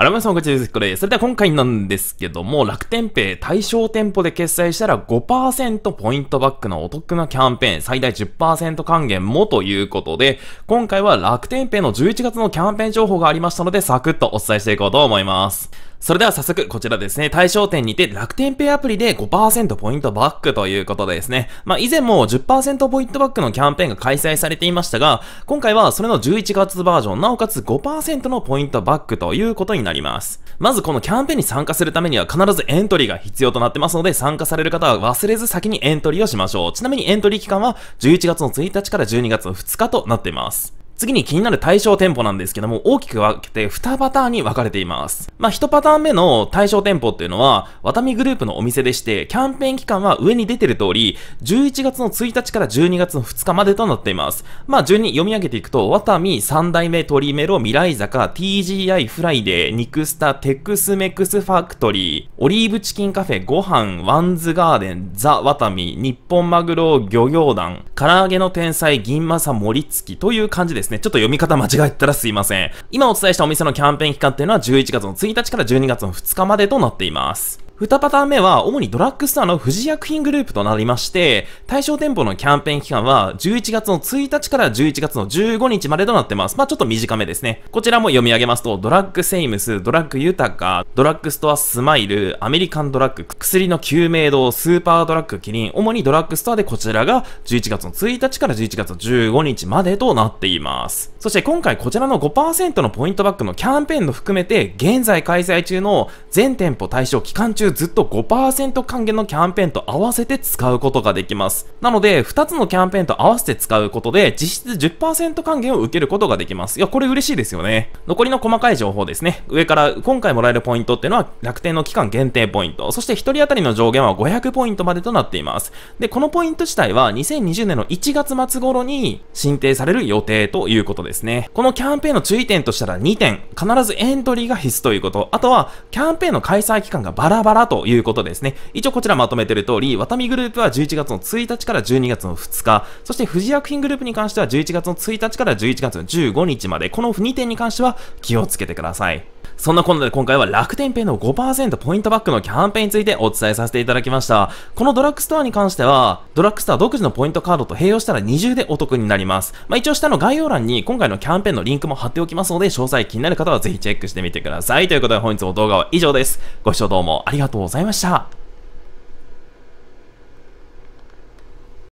あらまさんこちです。これ。それでは今回なんですけども、楽天ペイ対象店舗で決済したら5%ポイントバックのお得なキャンペーン、最大10%還元もということで、今回は楽天ペイの11月のキャンペーン情報がありましたので、サクッとお伝えしていこうと思います。それでは早速、こちらですね、対象店にて楽天ペイアプリで5%ポイントバックということでですね。まあ、以前も10%ポイントバックのキャンペーンが開催されていましたが、今回はそれの11月バージョン、なおかつ5%のポイントバックということになります。まずこのキャンペーンに参加するためには必ずエントリーが必要となってますので、参加される方は忘れず先にエントリーをしましょう。ちなみにエントリー期間は11月の1日から12月の2日となっています。次に気になる対象店舗なんですけども、大きく分けて2パターンに分かれています。まあ、1パターン目の対象店舗っていうのは、ワタミグループのお店でして、キャンペーン期間は上に出てる通り、11月の1日から12月の2日までとなっています。まあ、順に読み上げていくと、ワタミ3代目リメロ未来坂、TGI フライデー、ニクスタ、テックスメックスファクトリー、オリーブチキンカフェ、ご飯、ワンズガーデン、ザ・ワタミ、日本マグロ漁業団、唐揚げの天才、銀マサ、盛り付きという感じですですね。ちょっと読み方間違えたらすいません。今お伝えしたお店のキャンペーン期間っていうのは11月の1日から12月の2日までとなっています。二パターン目は、主にドラッグストアの富士薬品グループとなりまして、対象店舗のキャンペーン期間は、11月の1日から11月の15日までとなってます。まあ、ちょっと短めですね。こちらも読み上げますと、ドラッグセイムス、ドラッグユタカ、ドラッグストアスマイル、アメリカンドラッグ、薬の救命堂、スーパードラッグキリン、主にドラッグストアでこちらが、11月の1日から11月の15日までとなっています。そして今回こちらの5%のポイントバックのキャンペーンの含めて、現在開催中の全店舗対象期間中ずっと5%還元のキャンペーンと合わせて使うことができます。なので、2つのキャンペーンと合わせて使うことで、実質10%還元を受けることができます。いや、これ嬉しいですよね。残りの細かい情報ですね。上から今回もらえるポイントっていうのは、楽天の期間限定ポイント、そして1人当たりの上限は500ポイントまでとなっています。で、このポイント自体は2020年の1月末頃に申請される予定ということですね。このキャンペーンの注意点としたら2点、必ずエントリーが必須ということ、あとは、キャンペーンの開催期間がバラバラからということですね。一応こちらまとめてる通り、ワタミグループは11月の1日から12月の2日、そして富士薬品グループに関しては11月の1日から11月の15日まで、この2点に関しては気をつけてください。そんなこんなで今回は楽天ペイの5%ポイントバックのキャンペーンについてお伝えさせていただきました。このドラッグストアに関しては、ドラッグストア独自のポイントカードと併用したら二重でお得になります。まあ、一応下の概要欄に今回のキャンペーンのリンクも貼っておきますので、詳細気になる方はぜひチェックしてみてください。ということで本日の動画は以上です。ご視聴どうもありがとうございました。